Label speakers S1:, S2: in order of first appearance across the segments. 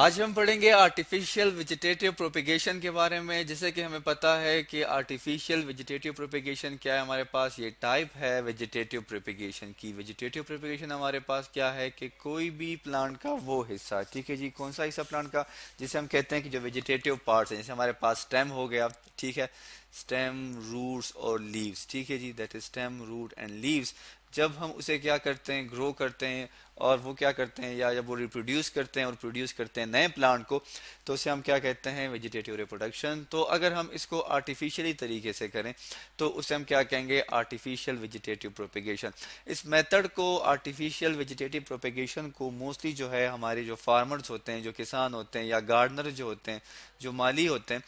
S1: आज हम पढ़ेंगे आर्टिफिशियल वेजिटेटिव प्रोपिगेशन के बारे में जैसे कि हमें पता है कि आर्टिफिशियल वेजिटेटिव प्रोपिगेशन क्या है हमारे पास ये टाइप है वेजिटेटिव प्रोपिगेशन की वेजिटेटिव प्रोपिगेशन हमारे पास क्या है कि कोई भी प्लांट का वो हिस्सा ठीक है जी कौन सा हिस्सा प्लांट का जिसे हम कहते हैं कि जो वेजिटेटिव पार्ट है जैसे हमारे पास स्टेम हो गया ठीक है स्टेम रूट्स और लीव्स ठीक है जी that is stem root and leaves जब हम उसे क्या करते हैं ग्रो करते हैं और वो क्या करते हैं या जब वो रिप्रोड्यूस करते हैं और प्रोड्यूस करते हैं नए प्लांट को तो उसे हम क्या कहते हैं वेजिटेटिव रिप्रोडक्शन तो अगर हम इसको आर्टिफिशियली तरीके से करें तो उसे हम क्या कहेंगे आर्टिफिशियल वेजिटेटिव प्रोपिगेशन इस मेथड को आर्टिफिशियल वेजिटेटिव प्रोपिगेशन को मोस्टली जो है हमारे जो फार्मर्स होते हैं जो किसान होते हैं या गार्डनर जो होते हैं जो माली होते हैं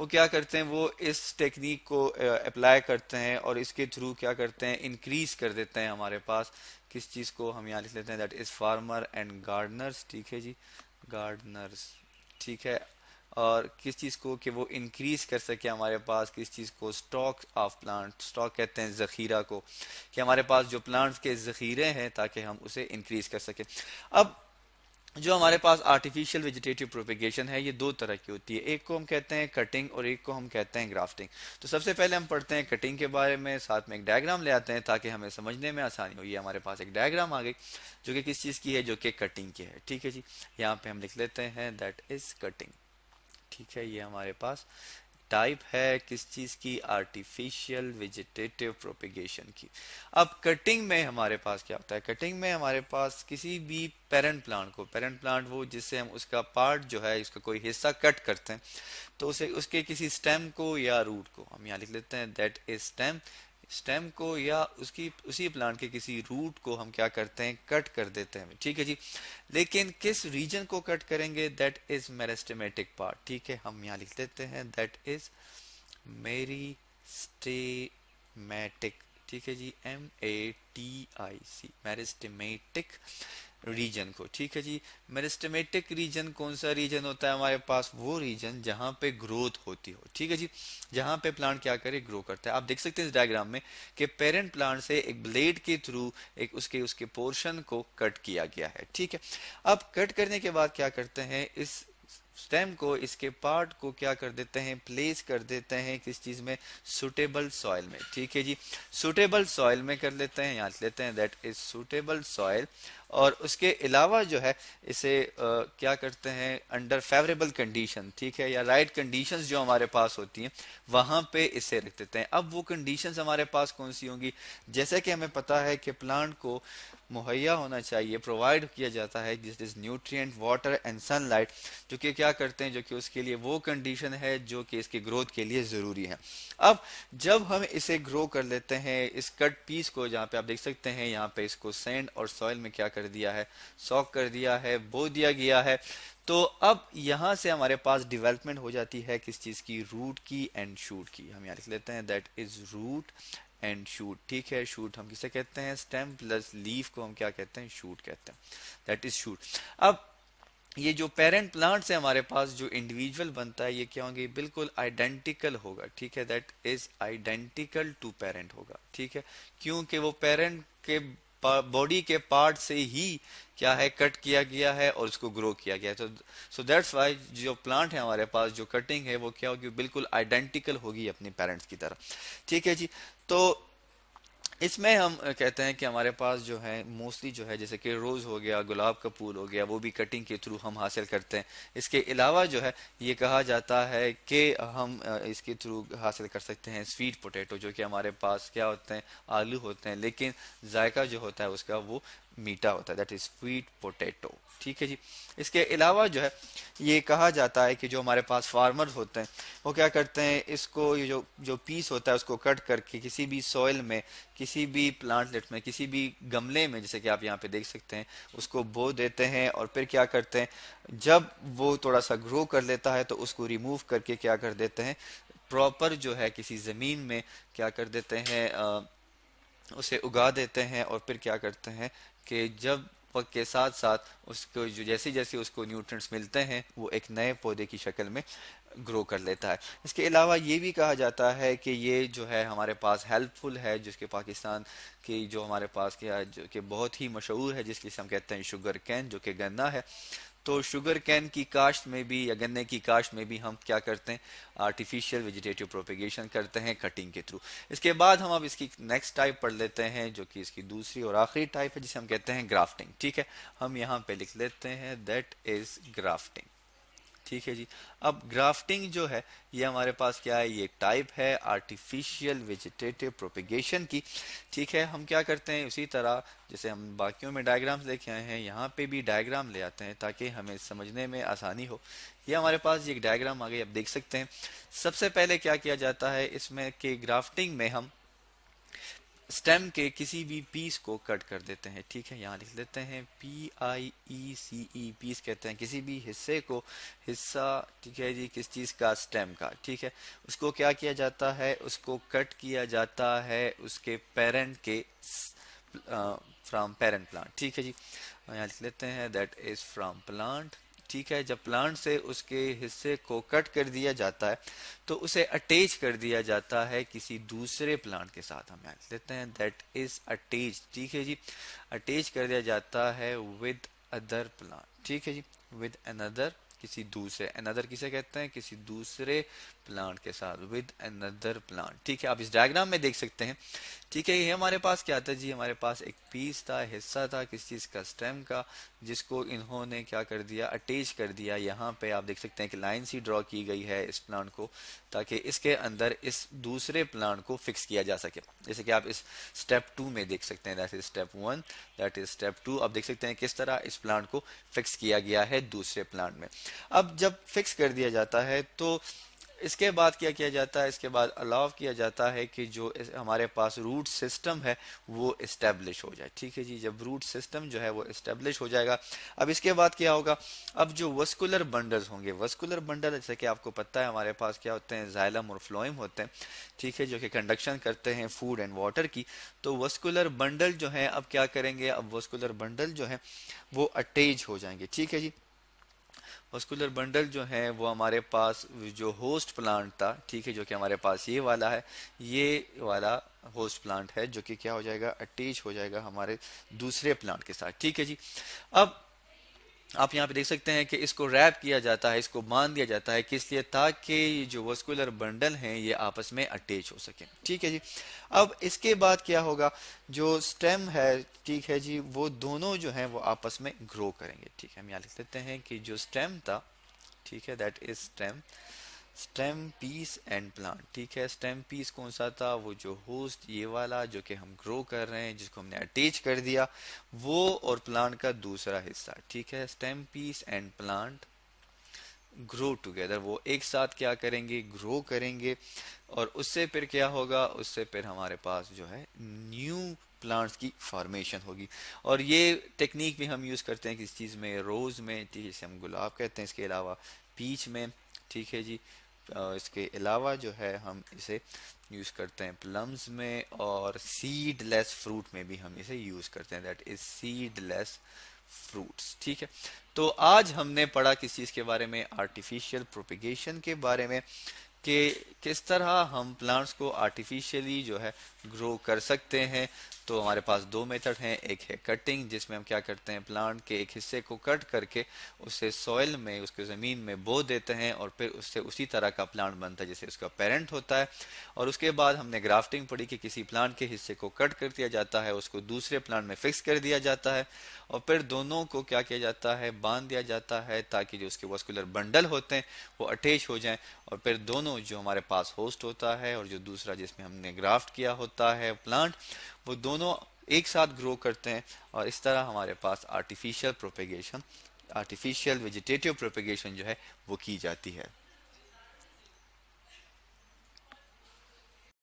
S1: वो क्या करते हैं वो इस टेक्निक को अप्लाई करते हैं और इसके थ्रू क्या करते हैं इंक्रीज कर देते हैं हमारे पास किस चीज़ को हम यहाँ लिख लेते हैं that is farmer and gardeners ठीक है जी गार्डनर्स ठीक है और किस चीज़ को कि वो इंक्रीज कर सके हमारे पास किस चीज़ को स्टॉक ऑफ प्लांट स्टॉक कहते हैं ज़ख़ीरा को कि हमारे पास जो प्लांट्स के ज़ख़ीरे हैं ताकि हम उसे इंक्रीज कर सकें अब जो हमारे पास आर्टिफिशियल वेजिटेटिव प्रोपिगेशन है ये दो तरह की होती है एक को हम कहते हैं कटिंग और एक को हम कहते हैं ग्राफ्टिंग तो सबसे पहले हम पढ़ते हैं कटिंग के बारे में साथ में एक डायग्राम ले आते हैं ताकि हमें समझने में आसानी हो ये हमारे पास एक डायग्राम आ गई जो कि किस चीज़ की है जो कि कटिंग की है ठीक है जी यहाँ पे हम लिख लेते हैं दैट इज कटिंग ठीक है ये हमारे पास टाइप है किस चीज़ की आर्टिफिशियल वेजिटेटिव प्रोपिगेशन की अब कटिंग में हमारे पास क्या होता है कटिंग में हमारे पास किसी भी पेरेंट प्लांट को पेरेंट प्लांट वो जिससे हम उसका पार्ट जो है उसका कोई हिस्सा कट करते हैं तो उसे उसके किसी स्टेम को या रूट को हम यहाँ लिख लेते हैं दैट इज स्टेम स्टेम को या उसकी उसी प्लांट के किसी रूट को हम क्या करते हैं कट कर देते हैं ठीक है जी लेकिन किस रीजन को कट करेंगे दैट इज मेरेस्टेमेटिक पार्ट ठीक है हम यहाँ लिख देते हैं दैट इज मेरी स्टेमेटिक ठीक है जी M A T I C meristematic region को ठीक है जी मेरिस्टमेटिक रीजन कौन सा रीजन होता है हमारे पास वो रीजन जहां पे ग्रोथ होती हो ठीक है जी जहां पे प्लांट क्या करे ग्रो करता है आप देख सकते हैं इस डायग्राम में कि पेरेंट प्लांट से एक ब्लेड के थ्रू एक उसके उसके पोर्शन को कट किया गया है ठीक है अब कट करने के बाद क्या करते हैं इस स्टेम को इसके पार्ट को क्या कर देते हैं प्लेस कर देते हैं किस चीज में सुटेबल सॉइल में ठीक है जी सुटेबल सॉइल में कर लेते हैं याद लेते हैं दैट इज सुटेबल सॉइल और उसके अलावा जो है इसे आ, क्या करते हैं अंडर फेवरेबल कंडीशन ठीक है या राइट right कंडीशंस जो हमारे पास होती हैं वहां पे इसे रख देते हैं अब वो कंडीशंस हमारे पास कौन सी होंगी जैसे कि हमें पता है कि प्लांट को मुहैया होना चाहिए प्रोवाइड किया जाता है जिस is nutrient water and sunlight जो कि क्या करते हैं जो कि उसके लिए वो कंडीशन है जो कि इसके ग्रोथ के लिए ज़रूरी है अब जब हम इसे ग्रो कर लेते हैं इस कट पीस को जहाँ पे आप देख सकते हैं यहाँ पे इसको सेंड और सॉइल में क्या कर कर दिया है सॉक कर दिया है बो दिया गया है तो अब यहां से हमारे पास डेवलपमेंट हो जाती है किस चीज़ की रूट की एंड शूट की हम यहाँ लिख लेते हैं that is root and shoot ठीक है शूट हम किसे कहते हैं स्टेम प्लस लीफ को हम क्या कहते हैं शूट कहते हैं दैट इज शूट अब ये जो पेरेंट प्लांट है हमारे पास जो इंडिविजुअल बनता है ये क्या होंगे बिल्कुल आइडेंटिकल होगा ठीक है that is identical to parent होगा ठीक है क्योंकि वो पेरेंट के बॉडी के पार्ट से ही क्या है कट किया गया है और उसको ग्रो किया गया है तो सो दैट्स वाई जो प्लांट है हमारे पास जो कटिंग है वो क्या होगी बिल्कुल आइडेंटिकल होगी अपने पेरेंट्स की तरह ठीक है जी तो इसमें हम कहते हैं कि हमारे पास जो है मोस्टली जो है जैसे कि रोज़ हो गया गुलाब का फूल हो गया वो भी कटिंग के थ्रू हम हासिल करते हैं इसके अलावा जो है ये कहा जाता है कि हम इसके थ्रू हासिल कर सकते हैं स्वीट पोटैटो जो कि हमारे पास क्या होते हैं आलू होते हैं लेकिन जायका जो होता है उसका वो मीठा होता है दैट इज स्वीट पोटैटो ठीक है जी इसके अलावा जो है ये कहा जाता है कि जो हमारे पास फार्मर होते हैं वो क्या करते हैं इसको ये जो जो पीस होता है उसको कट करके किसी भी सॉइल में किसी भी प्लांटलेट में किसी भी गमले में जैसे कि आप यहाँ पे देख सकते हैं उसको बो देते हैं और फिर क्या करते हैं जब वो थोड़ा सा ग्रो कर लेता है तो उसको रिमूव करके क्या कर देते हैं प्रॉपर जो है किसी ज़मीन में क्या कर देते हैं आ, उसे उगा देते हैं और फिर क्या करते हैं कि जब वक्त के साथ साथ उसको जो जैसे जैसे उसको न्यूट्रिएंट्स मिलते हैं वो एक नए पौधे की शक्ल में ग्रो कर लेता है इसके अलावा ये भी कहा जाता है कि ये जो है हमारे पास हेल्पफुल है जिसके पाकिस्तान की जो हमारे पास के जो कि बहुत ही मशहूर है जिसके हम कहते हैं शुगर कैन जो कि गन्ना है तो शुगर कैन की काश्त में भी या गन्ने की काश्त में भी हम क्या करते हैं आर्टिफिशियल वेजिटेटिव प्रोपिगेशन करते हैं कटिंग के थ्रू इसके बाद हम अब इसकी नेक्स्ट टाइप पढ़ लेते हैं जो कि इसकी दूसरी और आखिरी टाइप है जिसे हम कहते हैं ग्राफ्टिंग ठीक है हम यहाँ पे लिख लेते हैं दैट इज ग्राफ्टिंग ठीक है जी अब ग्राफ्टिंग जो है ये हमारे पास क्या है ये टाइप है आर्टिफिशियल वेजिटेटिव प्रोपिगेशन की ठीक है हम क्या करते हैं उसी तरह जैसे हम बाकियों में डायग्राम्स लेके आए हैं यहाँ पे भी डायग्राम ले आते हैं ताकि हमें समझने में आसानी हो ये हमारे पास ये डायग्राम आ गई आप देख सकते हैं सबसे पहले क्या किया जाता है इसमें कि ग्राफ्टिंग में हम स्टेम के किसी भी पीस को कट कर देते हैं ठीक है यहाँ लिख लेते हैं P I E C E piece कहते हैं किसी भी हिस्से को हिस्सा ठीक है जी किस चीज़ का स्टेम का ठीक है उसको क्या किया जाता है उसको कट किया जाता है उसके पेरेंट के फ्रॉम पेरेंट प्लांट ठीक है जी यहाँ लिख लेते हैं दैट इज फ्रॉम प्लांट ठीक है जब प्लांट से उसके हिस्से को कट कर दिया जाता है तो उसे अटैच कर दिया जाता है किसी दूसरे प्लांट के साथ हम याद लेते हैं दैट इज अटैच ठीक है जी अटैच कर दिया जाता है विद अदर प्लांट ठीक है जी विद अनदर किसी दूसरे अनदर किसे कहते हैं किसी दूसरे प्लांट के साथ विद अनदर प्लांट ठीक है आप इस डायग्राम में देख सकते हैं ठीक है ये हमारे पास क्या था जी हमारे पास एक पीस था हिस्सा था किस चीज़ का स्टेम का जिसको इन्होंने क्या कर दिया अटैच कर दिया यहाँ पे आप देख सकते हैं कि लाइन सी ड्रॉ की गई है इस प्लांट को ताकि इसके अंदर इस दूसरे प्लांट को फिक्स किया जा सके जैसे कि आप इस स्टेप टू में देख सकते हैं that is step one that is step two आप देख सकते हैं किस तरह इस प्लांट को फिक्स किया गया है दूसरे प्लांट में अब जब फिक्स कर दिया जाता है तो इसके बाद क्या किया जाता है इसके बाद अलाव किया जाता है कि जो हमारे पास रूट सिस्टम है वो इस्टेब्लिश हो जाए ठीक है जी जब रूट सिस्टम जो है वो इस्टेब्लिश हो जाएगा अब इसके बाद क्या होगा अब जो वस्कुलर बंडल्स होंगे वस्कुलर बंडल जैसे कि आपको पता है हमारे पास क्या होते हैं जायलम और फ्लोइम होते हैं ठीक है जो कि कंडक्शन करते हैं फूड एंड वाटर की तो वस्कुलर बंडल जो है अब क्या करेंगे अब वस्कुलर बंडल जो है वो अटैच हो जाएंगे ठीक है जी वस्कुलर बंडल जो है वो हमारे पास जो होस्ट प्लांट था ठीक है जो कि हमारे पास ये वाला है ये वाला होस्ट प्लांट है जो कि क्या हो जाएगा अटैच हो जाएगा हमारे दूसरे प्लांट के साथ ठीक है जी अब आप यहाँ पे देख सकते हैं कि इसको रैप किया जाता है इसको बांध दिया जाता है किस लिए ताकि जो वस्कुलर बंडल हैं ये आपस में अटैच हो सके ठीक है जी अब इसके बाद क्या होगा जो स्टेम है ठीक है जी वो दोनों जो हैं वो आपस में ग्रो करेंगे ठीक है हम यहाँ लिख लेते हैं कि जो स्टेम था ठीक है that is stem stem piece and plant ठीक है स्टेम पीस कौन सा था वो जो होस्ट ये वाला जो कि हम ग्रो कर रहे हैं जिसको हमने अटैच कर दिया वो और प्लांट का दूसरा हिस्सा ठीक है stem piece and plant grow together वो एक साथ क्या करेंगे ग्रो करेंगे और उससे फिर क्या होगा उससे फिर हमारे पास जो है न्यू प्लांट्स की फॉर्मेशन होगी और ये टेक्निक भी हम यूज़ करते हैं किस चीज़ में रोज़ में जिसे हम गुलाब कहते हैं इसके अलावा पीच में ठीक है जी इसके अलावा जो है हम इसे यूज़ करते हैं प्लम्स में और सीडलेस फ्रूट में भी हम इसे यूज़ करते हैं दैट इज सीडलेस फ्रूट्स ठीक है तो आज हमने पढ़ा किस चीज़ के बारे में आर्टिफिशियल प्रोपिगेशन के बारे में कि किस तरह हम प्लांट्स को आर्टिफिशियली जो है ग्रो कर सकते हैं तो हमारे पास दो मेथड हैं एक है कटिंग जिसमें हम क्या करते हैं प्लांट के एक हिस्से को कट करके उसे सॉइल में उसके ज़मीन में बो देते हैं और फिर उससे उसी तरह का प्लांट बनता है जैसे उसका पेरेंट होता है और उसके बाद हमने ग्राफ्टिंग पढ़ी कि किसी प्लांट के हिस्से को कट कर दिया जाता है उसको दूसरे प्लांट में फिक्स कर दिया जाता है और फिर दोनों को क्या किया जाता है बांध दिया जाता है ताकि जो उसके वस्कुलर बंडल होते हैं वो अटैच हो जाए और फिर दोनों दोनों जो हमारे पास होस्ट होता है और जो दूसरा जिसमें हमने ग्राफ्ट किया होता है प्लांट वो दोनों एक साथ ग्रो करते हैं और इस तरह हमारे पास artificial propagation artificial vegetative propagation जो है वो की जाती है